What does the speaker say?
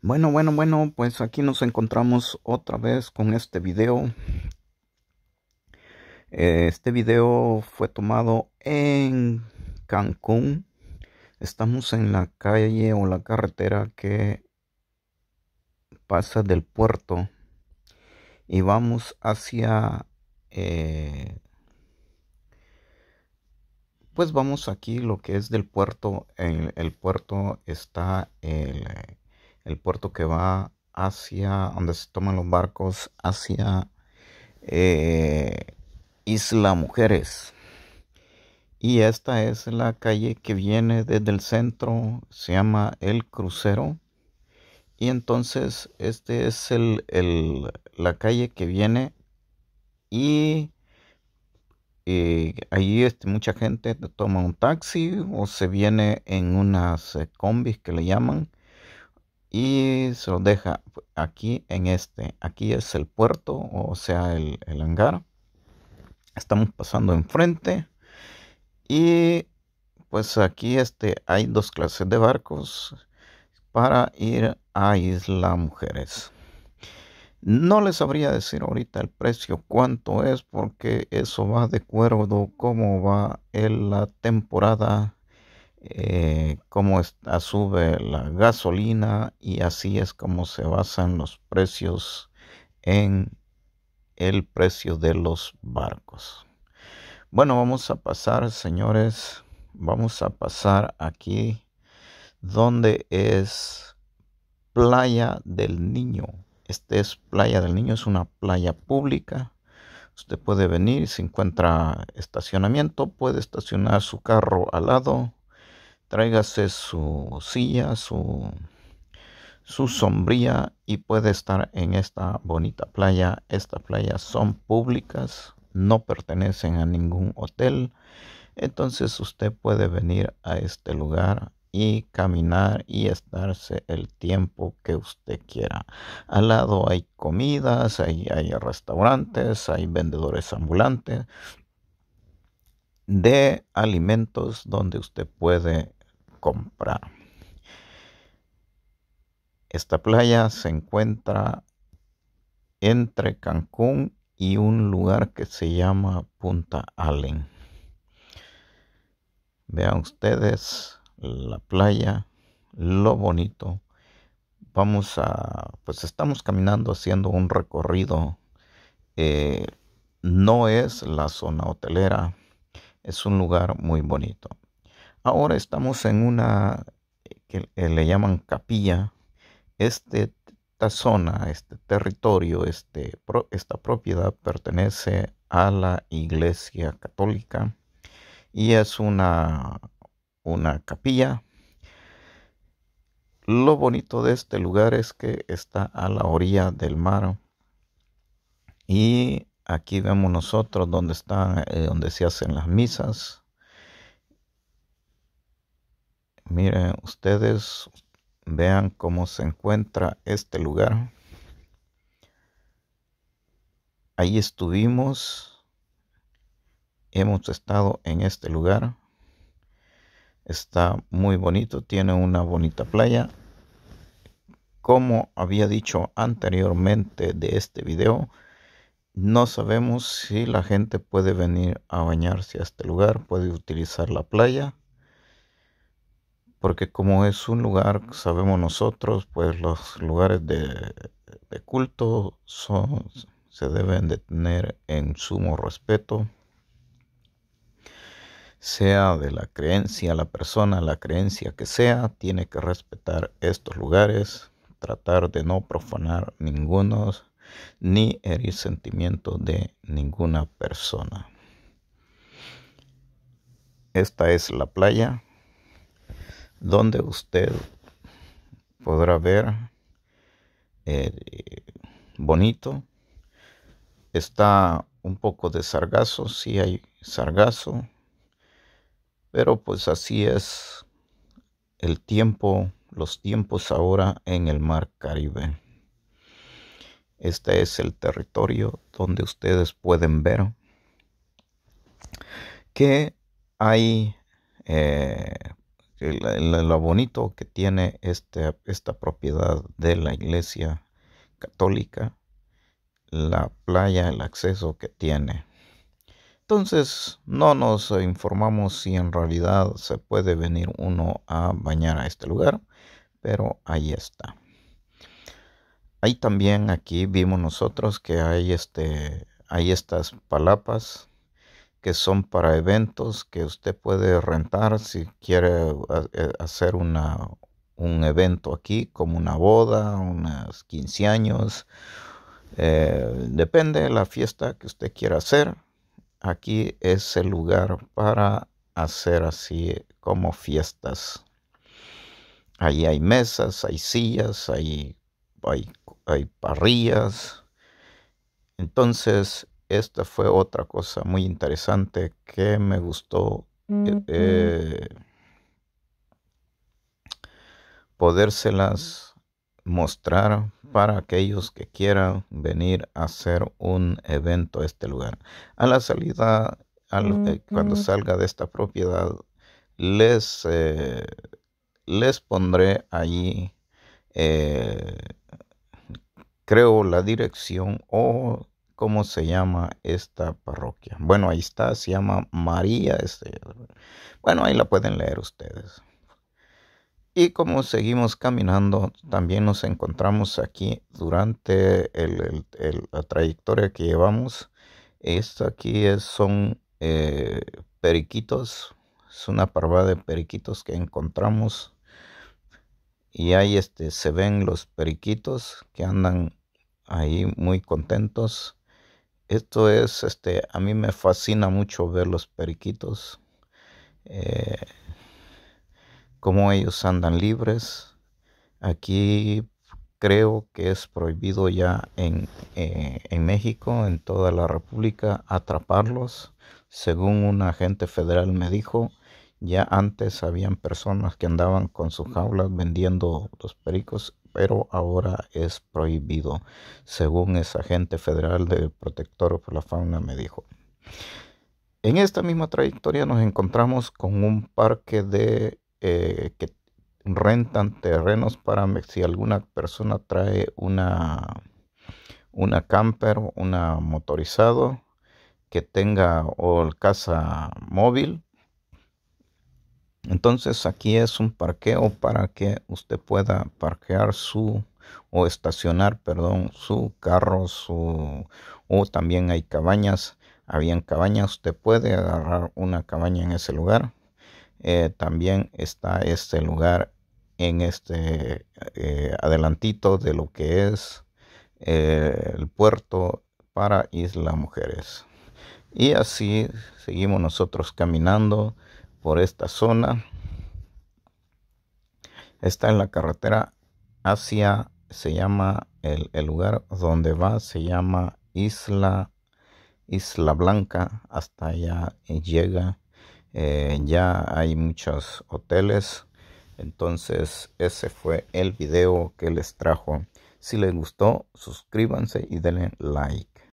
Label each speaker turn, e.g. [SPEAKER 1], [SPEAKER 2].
[SPEAKER 1] Bueno, bueno, bueno, pues aquí nos encontramos otra vez con este video. Este video fue tomado en Cancún. Estamos en la calle o la carretera que pasa del puerto y vamos hacia... Eh, pues vamos aquí lo que es del puerto. En el puerto está... El, el puerto que va hacia donde se toman los barcos hacia eh, Isla Mujeres. Y esta es la calle que viene desde el centro, se llama El Crucero. Y entonces, este es el, la calle que viene y eh, ahí este, mucha gente toma un taxi o se viene en unas eh, combis que le llaman y se lo deja aquí en este. Aquí es el puerto, o sea, el, hangar. Estamos pasando enfrente. Y pues aquí este, hay dos clases de barcos para ir a Isla Mujeres. No les sabría decir ahorita el precio cuánto es porque eso va de acuerdo cómo va en la temporada eh, cómo ah, sube la gasolina y así es como se basan los precios en el precio de los barcos. Bueno, vamos a pasar, señores, vamos a pasar aquí donde es Playa del Niño. Este es Playa del Niño, es una playa pública. Usted puede venir, si encuentra estacionamiento, puede estacionar su carro al lado Tráigase su silla, su, su sombría y puede estar en esta bonita playa. Estas playas son públicas, no pertenecen a ningún hotel. Entonces usted puede venir a este lugar y caminar y estarse el tiempo que usted quiera. Al lado hay comidas, hay, hay restaurantes, hay vendedores ambulantes de alimentos donde usted puede comprar Esta playa se encuentra entre Cancún y un lugar que se llama Punta Allen. Vean ustedes la playa, lo bonito. Vamos a, pues estamos caminando haciendo un recorrido. Eh, no es la zona hotelera, es un lugar muy bonito. Ahora estamos en una que eh, le llaman capilla. Este, esta zona, este territorio, este esta propiedad pertenece a la Iglesia Católica y es una, capilla. Lo bonito de este lugar es que está a la orilla del mar y aquí vemos nosotros donde, está, eh, donde se hacen las misas Miren, ustedes vean cómo se encuentra este lugar. Ahí estuvimos. Hemos estado en este lugar. Está muy bonito, tiene una bonita playa. Como había dicho anteriormente de este video, no sabemos si la gente puede venir a bañarse a este lugar, puede utilizar la playa porque como es un lugar, sabemos nosotros, pues los lugares de, culto son, se deben de tener en sumo respeto, sea de la creencia, la persona, la creencia que sea, tiene que respetar estos lugares, tratar de no profanar ninguno, ni herir sentimientos de ninguna persona. Esta es la playa donde usted podrá ver eh, bonito. Está un poco de sargazo, si hay sargazo, pero pues así es el tiempo, los tiempos ahora en el mar Caribe. Este es el territorio donde ustedes pueden ver que hay eh, lo bonito que tiene este, esta propiedad de la iglesia católica, la playa, el acceso que tiene. Entonces, no nos informamos si en realidad se puede venir uno a bañar a este lugar, pero ahí está. Ahí también aquí vimos nosotros que hay este hay estas palapas que son para eventos que usted puede rentar si quiere eh, hacer una, un evento aquí, como una boda, unos 15 años. Eh, depende de la fiesta que usted quiera hacer. Aquí es el lugar para hacer así como fiestas. Ahí hay mesas, hay sillas, hay, hay parrillas. Entonces, esta fue otra cosa muy interesante que me gustó. Eh, eh, podérselas mostrar para aquellos que quieran venir a hacer un evento a este lugar. A la salida, eh, cuando salga de esta propiedad, les, les pondré allí, creo, la dirección o cómo se llama esta parroquia. Bueno, ahí está, se llama María. bueno, ahí la pueden leer ustedes. Y como seguimos caminando, también nos encontramos aquí durante la trayectoria que llevamos. Esto aquí son eh, periquitos, es una parvada de periquitos que encontramos. Y ahí este, se ven los periquitos que andan ahí muy contentos esto es, este, a mí me fascina mucho ver los periquitos, como eh, cómo ellos andan libres. Aquí creo que es prohibido ya en, eh, en, México, en toda la República, atraparlos. Según un agente federal me dijo, ya antes habían personas que andaban con sus jaulas vendiendo los pericos, pero ahora es prohibido, según esa agente federal del protector por la fauna me dijo. En esta misma trayectoria nos encontramos con un parque de eh, que rentan terrenos para si alguna persona trae una una camper, una motorizado que tenga o casa móvil entonces aquí es un parqueo para que usted pueda parquear su o estacionar, perdón, su carro, su o también hay cabañas, habían cabañas, usted puede agarrar una cabaña en ese lugar. Eh, también está este lugar en este eh, adelantito de lo que es eh, el puerto para Isla Mujeres. Y así seguimos nosotros caminando por esta zona. Está en la carretera hacia, se llama, el, lugar donde va se llama Isla, Isla Blanca. Hasta allá eh, llega. Eh, ya hay muchos hoteles. Entonces ese fue el video que les trajo. Si les gustó, suscríbanse y denle like.